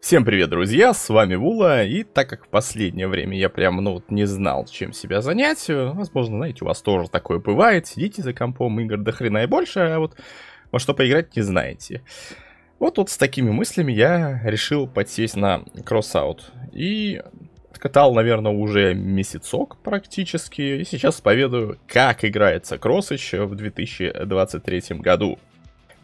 Всем привет, друзья, с вами Вула, и так как в последнее время я прям, ну, вот не знал, чем себя занять, э, возможно, знаете, у вас тоже такое бывает, сидите за компом, игр до хрена и больше, а вот во что поиграть не знаете. Вот вот с такими мыслями я решил подсесть на кроссаут, и катал, наверное, уже месяцок практически, и сейчас поведаю, как играется кроссыч в 2023 году.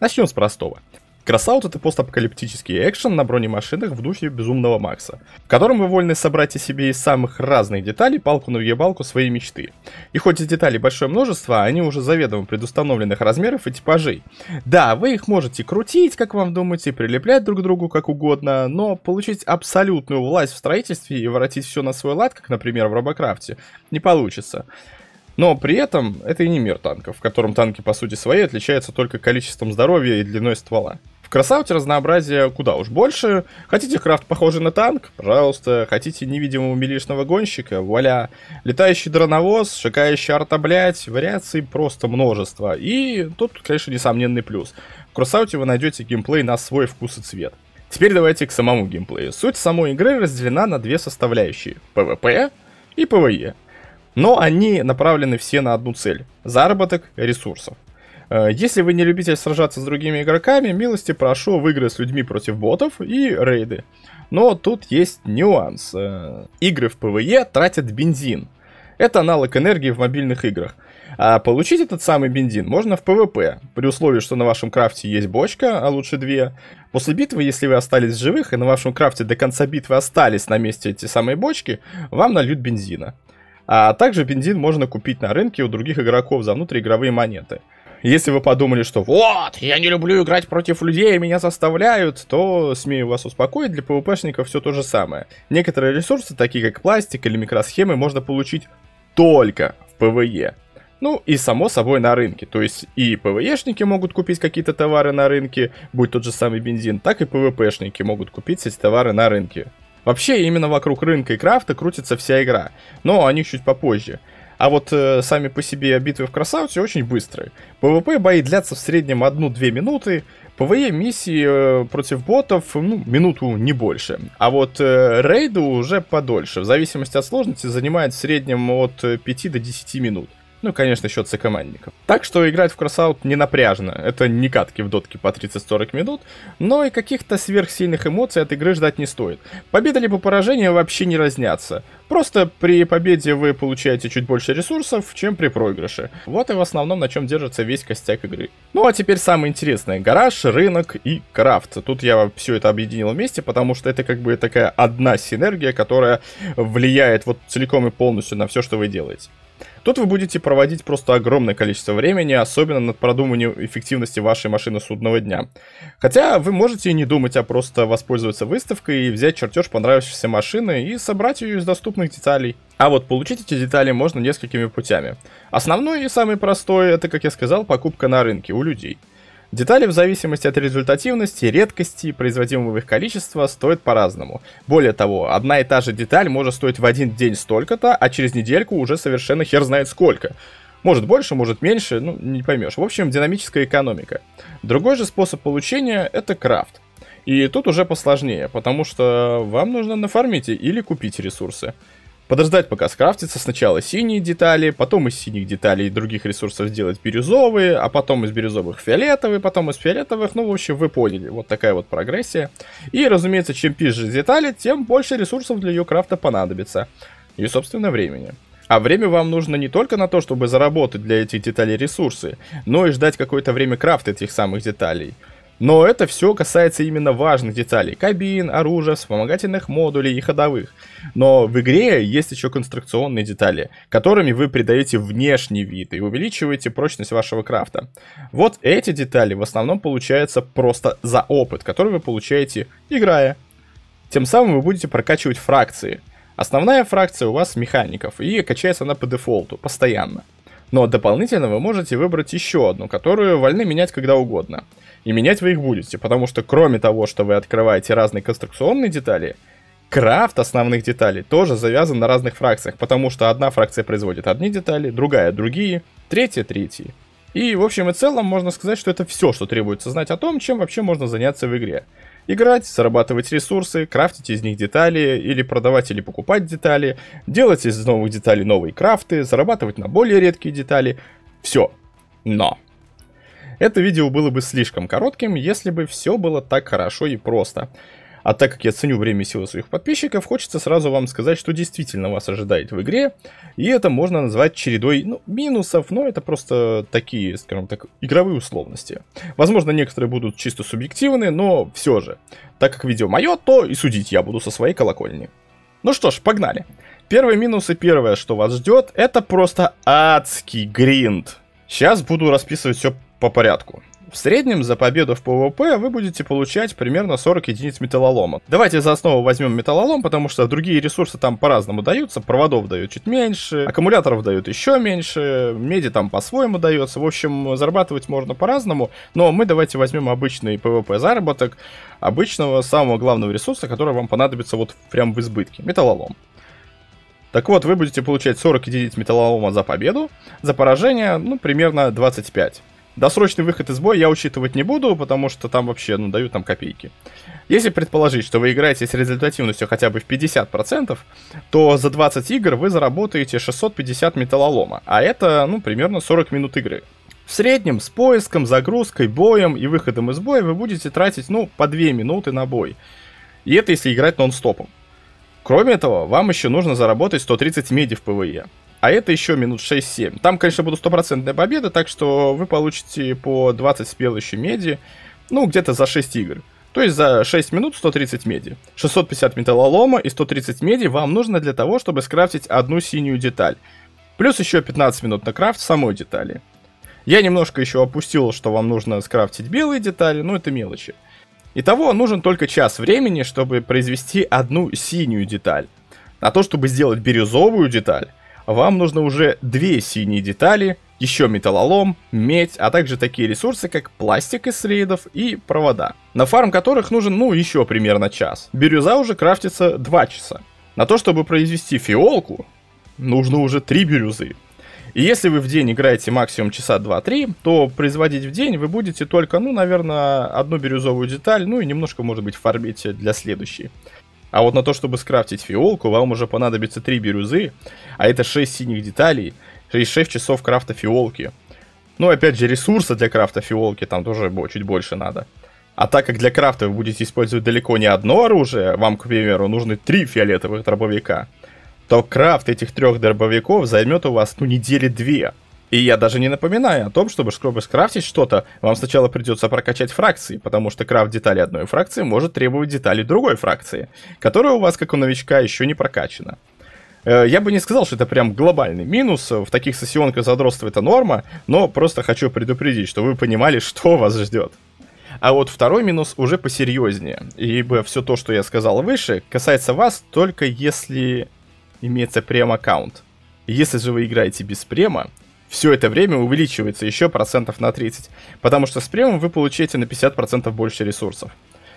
Начнем с простого. Красаут — это постапокалиптический экшен на бронемашинах в духе Безумного Макса, в котором вы вольны собрать из себе из самых разных деталей палку на въебалку своей мечты. И хоть из деталей большое множество, они уже заведомо предустановленных размеров и типажей. Да, вы их можете крутить, как вам думаете, прилеплять друг к другу как угодно, но получить абсолютную власть в строительстве и воротить все на свой лад, как, например, в Робокрафте, не получится. Но при этом это и не мир танков, в котором танки по сути своей отличаются только количеством здоровья и длиной ствола. В Красауте разнообразия куда уж больше. Хотите крафт похожий на танк? Пожалуйста. Хотите невидимого милишного гонщика? Вуаля. Летающий дроновоз, шикающий арта, блядь. Вариаций просто множество. И тут, конечно, несомненный плюс. В Красауте вы найдете геймплей на свой вкус и цвет. Теперь давайте к самому геймплею. Суть самой игры разделена на две составляющие. ПВП и ПВЕ. Но они направлены все на одну цель – заработок ресурсов. Э, если вы не любитель сражаться с другими игроками, милости прошу в игры с людьми против ботов и рейды. Но тут есть нюанс. Э, игры в ПВЕ тратят бензин. Это аналог энергии в мобильных играх. А получить этот самый бензин можно в ПВП, при условии, что на вашем крафте есть бочка, а лучше две. После битвы, если вы остались живых и на вашем крафте до конца битвы остались на месте эти самые бочки, вам нальют бензина. А также бензин можно купить на рынке у других игроков за внутриигровые монеты – если вы подумали, что вот, я не люблю играть против людей, меня заставляют, то, смею вас успокоить, для PvP-шников все то же самое. Некоторые ресурсы, такие как пластик или микросхемы, можно получить только в ПВЕ. Ну и само собой на рынке. То есть и ПВП-шники могут купить какие-то товары на рынке, будь тот же самый бензин, так и ПВП-шники могут купить эти товары на рынке. Вообще, именно вокруг рынка и крафта крутится вся игра, но они чуть попозже. А вот э, сами по себе битвы в Красавце очень быстрые. ПВП бои длятся в среднем 1-2 минуты. ПВЕ миссии э, против ботов, ну, минуту не больше. А вот э, рейды уже подольше. В зависимости от сложности занимает в среднем от 5 э, до 10 минут. Ну, конечно, счет за сокомандников. Так что играть в кроссаут не напряжно. Это не катки в дотке по 30-40 минут, но и каких-то сверхсильных эмоций от игры ждать не стоит. Победа либо поражение вообще не разнятся. Просто при победе вы получаете чуть больше ресурсов, чем при проигрыше. Вот и в основном на чем держится весь костяк игры. Ну а теперь самое интересное. Гараж, рынок и крафт. Тут я все это объединил вместе, потому что это как бы такая одна синергия, которая влияет вот целиком и полностью на все, что вы делаете. Тут вы будете проводить просто огромное количество времени, особенно над продуманием эффективности вашей машины судного дня. Хотя вы можете и не думать, а просто воспользоваться выставкой и взять чертеж понравившейся машины и собрать ее из доступных деталей. А вот получить эти детали можно несколькими путями. Основной и самый простой, это, как я сказал, покупка на рынке у людей – Детали в зависимости от результативности, редкости и производимого их количества стоят по-разному. Более того, одна и та же деталь может стоить в один день столько-то, а через недельку уже совершенно хер знает сколько. Может больше, может меньше, ну не поймешь. В общем, динамическая экономика. Другой же способ получения это крафт. И тут уже посложнее, потому что вам нужно нафармить или купить ресурсы. Подождать, пока скрафтится сначала синие детали, потом из синих деталей других ресурсов сделать бирюзовые, а потом из бирюзовых фиолетовые, потом из фиолетовых, ну, в общем, вы поняли, вот такая вот прогрессия. И, разумеется, чем пизже детали, тем больше ресурсов для ее крафта понадобится. И, собственно, времени. А время вам нужно не только на то, чтобы заработать для этих деталей ресурсы, но и ждать какое-то время крафт этих самых деталей. Но это все касается именно важных деталей. Кабин, оружия, вспомогательных модулей и ходовых. Но в игре есть еще конструкционные детали, которыми вы придаете внешний вид и увеличиваете прочность вашего крафта. Вот эти детали в основном получаются просто за опыт, который вы получаете, играя. Тем самым вы будете прокачивать фракции. Основная фракция у вас механиков, и качается она по дефолту, постоянно. Но дополнительно вы можете выбрать еще одну, которую вольны менять когда угодно. И менять вы их будете, потому что кроме того, что вы открываете разные конструкционные детали, крафт основных деталей тоже завязан на разных фракциях, потому что одна фракция производит одни детали, другая другие, третья третьи. И в общем и целом можно сказать, что это все, что требуется знать о том, чем вообще можно заняться в игре. Играть, зарабатывать ресурсы, крафтить из них детали или продавать или покупать детали, делать из новых деталей новые крафты, зарабатывать на более редкие детали. Все. Но. Это видео было бы слишком коротким, если бы все было так хорошо и просто. А так как я ценю время и силы своих подписчиков, хочется сразу вам сказать, что действительно вас ожидает в игре. И это можно назвать чередой ну, минусов, но это просто такие, скажем так, игровые условности. Возможно, некоторые будут чисто субъективны, но все же. Так как видео мое, то и судить я буду со своей колокольни. Ну что ж, погнали. Первый минус и первое, что вас ждет, это просто адский гринд. Сейчас буду расписывать все по порядку. В среднем за победу в ПВП вы будете получать примерно 40 единиц металлолома. Давайте за основу возьмем металлолом, потому что другие ресурсы там по-разному даются. Проводов дают чуть меньше, аккумуляторов дают еще меньше, меди там по-своему дается. В общем, зарабатывать можно по-разному, но мы давайте возьмем обычный ПВП заработок обычного самого главного ресурса, который вам понадобится вот прям в избытке. Металлолом. Так вот, вы будете получать 40 единиц металлолома за победу, за поражение, ну, примерно 25. Досрочный выход из боя я учитывать не буду, потому что там вообще, ну, дают там копейки. Если предположить, что вы играете с результативностью хотя бы в 50%, то за 20 игр вы заработаете 650 металлолома, а это, ну, примерно 40 минут игры. В среднем с поиском, загрузкой, боем и выходом из боя вы будете тратить, ну, по 2 минуты на бой. И это если играть нон-стопом. Кроме этого, вам еще нужно заработать 130 меди в ПВЕ а это еще минут 6-7. Там, конечно, будут стопроцентные победы, так что вы получите по 20 спел еще меди, ну, где-то за 6 игр. То есть за 6 минут 130 меди. 650 металлолома и 130 меди вам нужно для того, чтобы скрафтить одну синюю деталь. Плюс еще 15 минут на крафт самой детали. Я немножко еще опустил, что вам нужно скрафтить белые детали, но это мелочи. Итого нужен только час времени, чтобы произвести одну синюю деталь. а то, чтобы сделать бирюзовую деталь, вам нужно уже две синие детали, еще металлолом, медь, а также такие ресурсы, как пластик из слейдов и провода, на фарм которых нужен, ну, еще примерно час. Бирюза уже крафтится 2 часа. На то, чтобы произвести фиолку, нужно уже 3 бирюзы. И если вы в день играете максимум часа 2-3, то производить в день вы будете только, ну, наверное, одну бирюзовую деталь, ну и немножко, может быть, фармите для следующей. А вот на то, чтобы скрафтить фиолку, вам уже понадобится 3 бирюзы, а это 6 синих деталей и 6 часов крафта фиолки. Ну, опять же, ресурса для крафта фиолки там тоже чуть больше надо. А так как для крафта вы будете использовать далеко не одно оружие, вам, к примеру, нужны три фиолетовых дробовика, то крафт этих трех дробовиков займет у вас, ну, недели две – и я даже не напоминаю о том, чтобы чтобы скрафтить что-то, вам сначала придется прокачать фракции, потому что крафт детали одной фракции может требовать детали другой фракции, которая у вас, как у новичка, еще не прокачана. Э, я бы не сказал, что это прям глобальный минус, э, в таких сессионках задротства это норма, но просто хочу предупредить, что вы понимали, что вас ждет. А вот второй минус уже посерьезнее, ибо все то, что я сказал выше, касается вас только если имеется прем-аккаунт. Если же вы играете без према, все это время увеличивается еще процентов на 30, потому что с премом вы получаете на 50% больше ресурсов.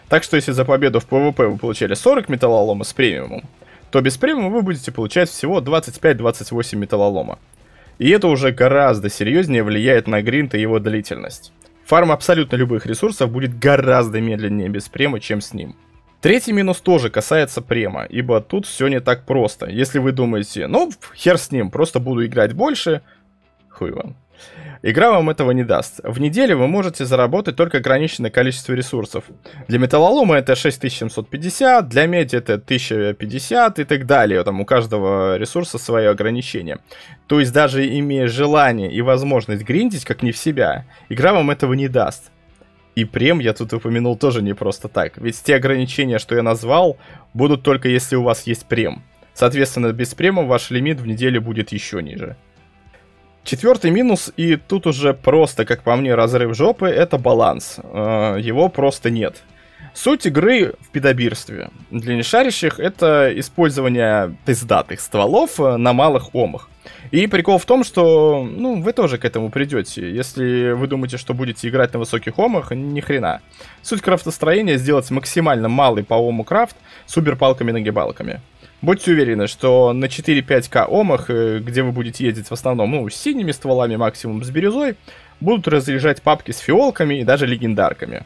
Так что если за победу в ПВП вы получали 40 металлолома с премиумом, то без премиума вы будете получать всего 25-28 металлолома. И это уже гораздо серьезнее влияет на гринт и его длительность. Фарм абсолютно любых ресурсов будет гораздо медленнее без према, чем с ним. Третий минус тоже касается према, ибо тут все не так просто. Если вы думаете, ну, хер с ним, просто буду играть больше, Хуй вам. Игра вам этого не даст. В неделю вы можете заработать только ограниченное количество ресурсов. Для металлолома это 6750, для меди это 1050 и так далее. Там у каждого ресурса свое ограничение. То есть даже имея желание и возможность гриндить, как не в себя, игра вам этого не даст. И прем я тут упомянул тоже не просто так. Ведь те ограничения, что я назвал, будут только если у вас есть прем. Соответственно, без према ваш лимит в неделю будет еще ниже. Четвертый минус, и тут уже просто, как по мне, разрыв жопы, это баланс. Э, его просто нет. Суть игры в педобирстве. Для нешарящих это использование пиздатых стволов э, на малых омах. И прикол в том, что, ну, вы тоже к этому придете. Если вы думаете, что будете играть на высоких омах, ни хрена. Суть крафтостроения сделать максимально малый по ому крафт с уберпалками-нагибалками. Будьте уверены, что на 4-5К омах, э, где вы будете ездить в основном, ну, с синими стволами, максимум с бирюзой, будут разряжать папки с фиолками и даже легендарками.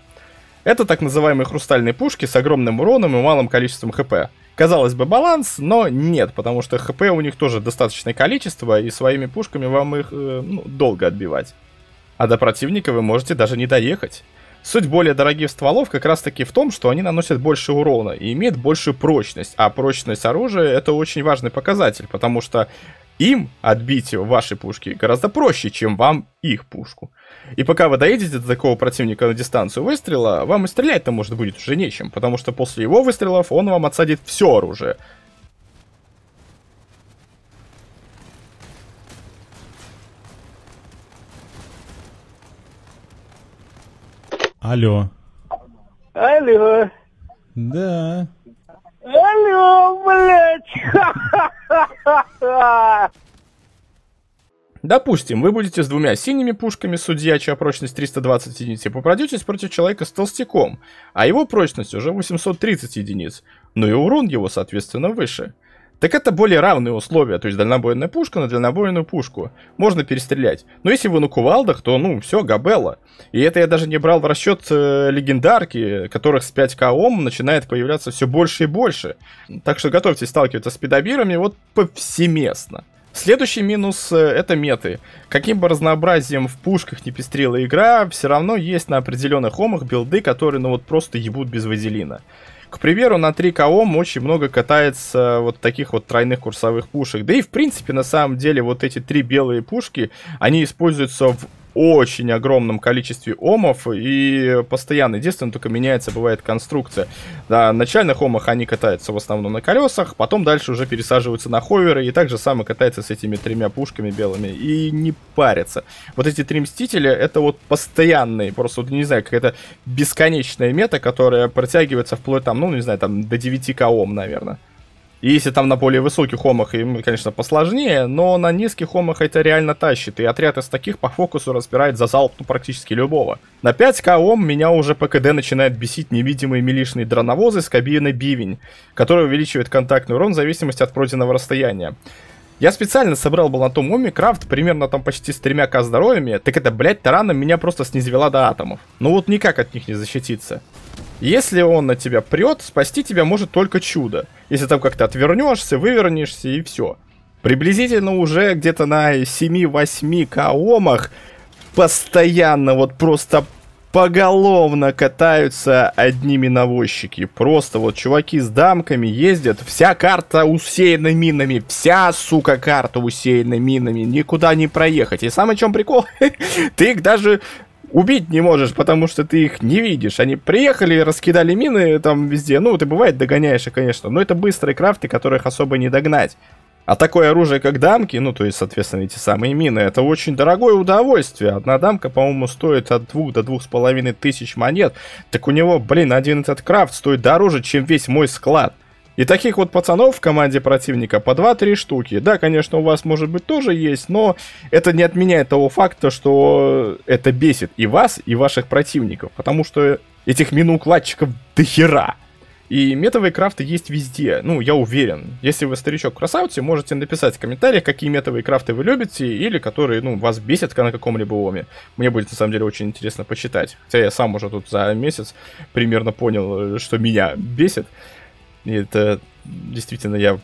Это так называемые хрустальные пушки с огромным уроном и малым количеством хп. Казалось бы, баланс, но нет, потому что хп у них тоже достаточное количество, и своими пушками вам их э, ну, долго отбивать. А до противника вы можете даже не доехать. Суть более дорогих стволов как раз-таки в том, что они наносят больше урона и имеют большую прочность. А прочность оружия это очень важный показатель, потому что им отбить ваши пушки гораздо проще, чем вам их пушку. И пока вы доедете до такого противника на дистанцию выстрела, вам и стрелять-то может будет уже нечем, потому что после его выстрелов он вам отсадит все оружие. Алло. Алло. Да. Алло, блядь. Допустим, вы будете с двумя синими пушками, судья, чья прочность 320 единиц, и попадетесь против человека с толстяком, а его прочность уже 830 единиц, но и урон его, соответственно, выше так это более равные условия. То есть дальнобойная пушка на дальнобойную пушку. Можно перестрелять. Но если вы на кувалдах, то, ну, все, габелла. И это я даже не брал в расчет э, легендарки, которых с 5к ом начинает появляться все больше и больше. Так что готовьтесь сталкиваться с педобирами вот повсеместно. Следующий минус э, это меты. Каким бы разнообразием в пушках не пестрела игра, все равно есть на определенных омах билды, которые ну вот просто ебут без вазелина. К примеру, на 3 ком очень много катается вот таких вот тройных курсовых пушек. Да и в принципе, на самом деле, вот эти три белые пушки, они используются в очень огромном количестве омов, и постоянно, единственное, только меняется, бывает, конструкция. На начальных омах они катаются в основном на колесах, потом дальше уже пересаживаются на ховеры, и так же самое катается с этими тремя пушками белыми, и не парятся. Вот эти три Мстителя, это вот постоянные, просто, вот, не знаю, какая-то бесконечная мета, которая протягивается вплоть там, ну, не знаю, там до 9 кОм, наверное. И если там на более высоких омах им, конечно, посложнее, но на низких омах это реально тащит, и отряд из таких по фокусу разбирает за залп ну, практически любого. На 5к ом меня уже по КД начинает бесить невидимые милишные дроновозы с кабины бивень, которые увеличивает контактный урон в зависимости от пройденного расстояния. Я специально собрал был на том оме крафт, примерно там почти с тремя к здоровьями, так это, блять, тарана меня просто снизвела до атомов. Ну вот никак от них не защититься. Если он на тебя прет, спасти тебя может только чудо. Если там как-то отвернешься, вывернешься и все. Приблизительно уже где-то на 7-8 каомах постоянно вот просто поголовно катаются одними навозчики. Просто вот чуваки с дамками ездят. Вся карта усеяна минами. Вся, сука, карта усеяна минами. Никуда не проехать. И самый чем прикол, ты их даже убить не можешь, потому что ты их не видишь. Они приехали, раскидали мины там везде. Ну, ты бывает догоняешь, конечно, но это быстрые крафты, которых особо не догнать. А такое оружие, как дамки, ну, то есть, соответственно, эти самые мины, это очень дорогое удовольствие. Одна дамка, по-моему, стоит от двух до двух с половиной тысяч монет. Так у него, блин, один этот крафт стоит дороже, чем весь мой склад. И таких вот пацанов в команде противника по 2-3 штуки. Да, конечно, у вас, может быть, тоже есть, но это не отменяет того факта, что это бесит и вас, и ваших противников, потому что этих миноукладчиков до хера. И метовые крафты есть везде, ну, я уверен. Если вы старичок красавцы, можете написать в комментариях, какие метовые крафты вы любите, или которые, ну, вас бесят на каком-либо оме. Мне будет, на самом деле, очень интересно почитать. Хотя я сам уже тут за месяц примерно понял, э, что меня бесит это действительно я...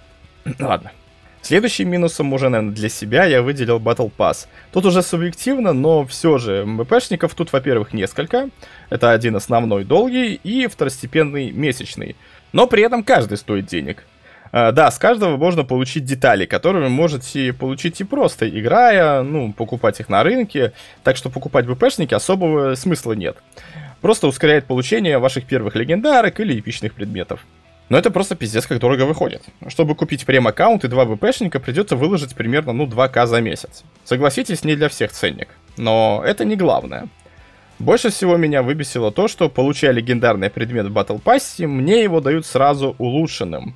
Ладно. Следующим минусом уже, наверное, для себя я выделил Battle Pass. Тут уже субъективно, но все же МВПшников тут, во-первых, несколько. Это один основной долгий и второстепенный месячный. Но при этом каждый стоит денег. А, да, с каждого можно получить детали, которые вы можете получить и просто играя, ну, покупать их на рынке. Так что покупать ВПшники особого смысла нет. Просто ускоряет получение ваших первых легендарок или эпичных предметов. Но это просто пиздец, как дорого выходит. Чтобы купить прем-аккаунт и два ВПшника, придется выложить примерно, ну, 2К за месяц. Согласитесь, не для всех ценник. Но это не главное. Больше всего меня выбесило то, что, получая легендарный предмет в Battle Pass, мне его дают сразу улучшенным.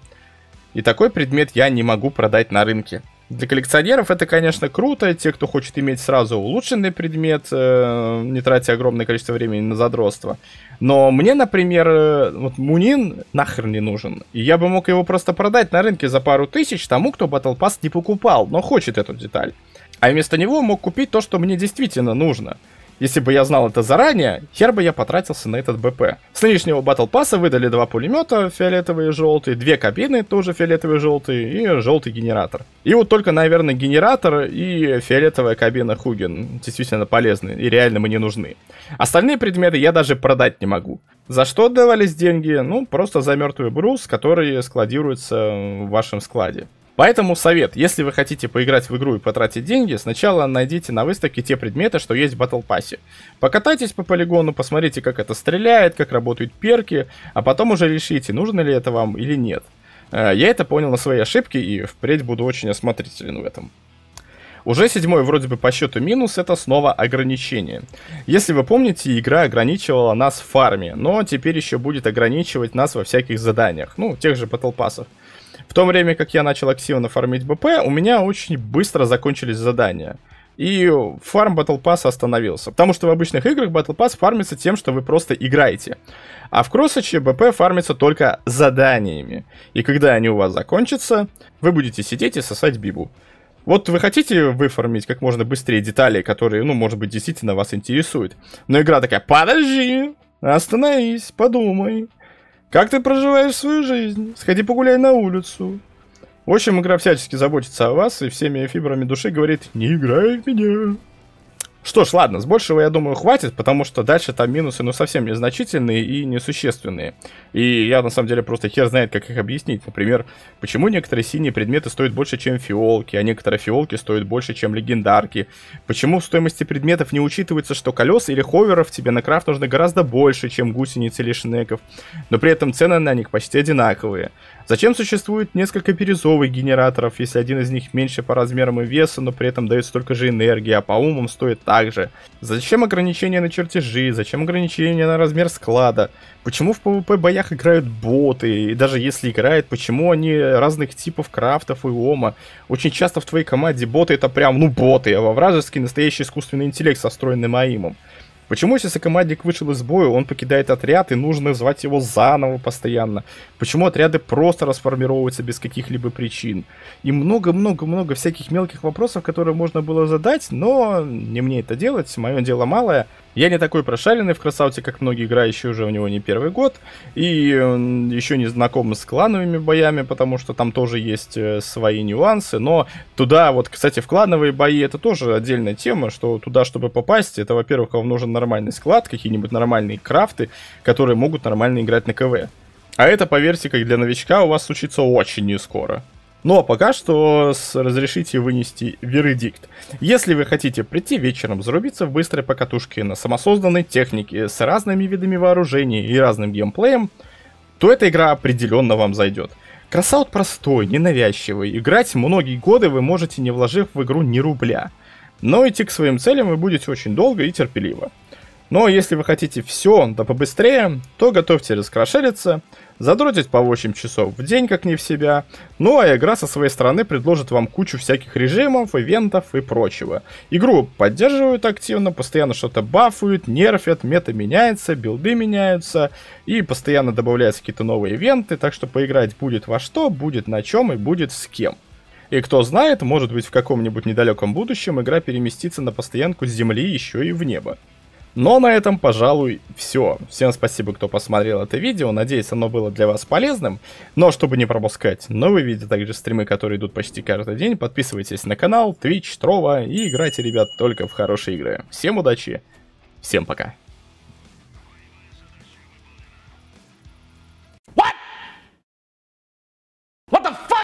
И такой предмет я не могу продать на рынке. Для коллекционеров это, конечно, круто. Те, кто хочет иметь сразу улучшенный предмет, э, не тратя огромное количество времени на задротство. Но мне, например, э, вот Мунин нахрен не нужен. И я бы мог его просто продать на рынке за пару тысяч тому, кто Battle Pass не покупал, но хочет эту деталь. А вместо него мог купить то, что мне действительно нужно. Если бы я знал это заранее, хер бы я потратился на этот БП. С нынешнего батл пасса выдали два пулемета, фиолетовые и желтые, две кабины, тоже фиолетовые и желтые, и желтый генератор. И вот только, наверное, генератор и фиолетовая кабина Хуген действительно полезны и реально мне нужны. Остальные предметы я даже продать не могу. За что давались деньги? Ну, просто за мертвый брус, который складируется в вашем складе. Поэтому совет, если вы хотите поиграть в игру и потратить деньги, сначала найдите на выставке те предметы, что есть в Battle Pass. Покатайтесь по полигону, посмотрите, как это стреляет, как работают перки, а потом уже решите, нужно ли это вам или нет. Э, я это понял на своей ошибке и впредь буду очень осмотрителен в этом. Уже седьмой вроде бы по счету минус это снова ограничение. Если вы помните, игра ограничивала нас в фарме, но теперь еще будет ограничивать нас во всяких заданиях, ну, тех же батлпассов. Pass в то время как я начал активно фармить БП, у меня очень быстро закончились задания. И фарм Battle Pass остановился. Потому что в обычных играх Battle Pass фармится тем, что вы просто играете. А в Кроссаче БП фармится только заданиями. И когда они у вас закончатся, вы будете сидеть и сосать бибу. Вот вы хотите выформить как можно быстрее детали, которые, ну, может быть, действительно вас интересуют. Но игра такая, подожди, остановись, подумай. Как ты проживаешь свою жизнь? Сходи погуляй на улицу. В общем, игра всячески заботится о вас и всеми фибрами души говорит «Не играй в меня». Что ж, ладно, с большего, я думаю, хватит, потому что дальше там минусы, ну, совсем незначительные и несущественные. И я, на самом деле, просто хер знает, как их объяснить. Например, почему некоторые синие предметы стоят больше, чем фиолки, а некоторые фиолки стоят больше, чем легендарки? Почему в стоимости предметов не учитывается, что колес или ховеров тебе на крафт нужно гораздо больше, чем гусениц или шнеков, но при этом цены на них почти одинаковые? Зачем существует несколько бирюзовых генераторов, если один из них меньше по размерам и весу, но при этом дает столько же энергии, а по умам стоит так же? Зачем ограничения на чертежи? Зачем ограничения на размер склада? Почему в PvP боях играют боты? И даже если играют, почему они разных типов крафтов и ома? Очень часто в твоей команде боты это прям, ну, боты, а во вражеский настоящий искусственный интеллект со встроенным аимом. Почему, если командник вышел из боя, он покидает отряд и нужно звать его заново постоянно? Почему отряды просто расформировываются без каких-либо причин? И много-много-много всяких мелких вопросов, которые можно было задать, но не мне это делать, мое дело малое — я не такой прошаренный в Красауте, как многие играющие уже у него не первый год. И еще не знаком с клановыми боями, потому что там тоже есть э, свои нюансы. Но туда, вот, кстати, в клановые бои это тоже отдельная тема, что туда, чтобы попасть, это, во-первых, вам нужен нормальный склад, какие-нибудь нормальные крафты, которые могут нормально играть на КВ. А это, поверьте, как для новичка у вас случится очень не скоро. Ну а пока что разрешите вынести вердикт. Если вы хотите прийти вечером зарубиться в быстрой покатушке на самосозданной технике с разными видами вооружений и разным геймплеем, то эта игра определенно вам зайдет. Красаут простой, ненавязчивый, играть многие годы вы можете не вложив в игру ни рубля. Но идти к своим целям вы будете очень долго и терпеливо. Но если вы хотите все, да побыстрее, то готовьте раскрошелиться – Задротить по 8 часов в день, как не в себя. Ну а игра со своей стороны предложит вам кучу всяких режимов, ивентов и прочего. Игру поддерживают активно, постоянно что-то бафуют, нерфят, мета меняется, билды меняются. И постоянно добавляются какие-то новые ивенты, так что поиграть будет во что, будет на чем и будет с кем. И кто знает, может быть в каком-нибудь недалеком будущем игра переместится на постоянку с Земли еще и в небо. Но на этом, пожалуй, все. Всем спасибо, кто посмотрел это видео. Надеюсь, оно было для вас полезным. Но чтобы не пропускать новые видео, также стримы, которые идут почти каждый день, подписывайтесь на канал, Twitch, Трова и играйте, ребят, только в хорошие игры. Всем удачи, всем пока.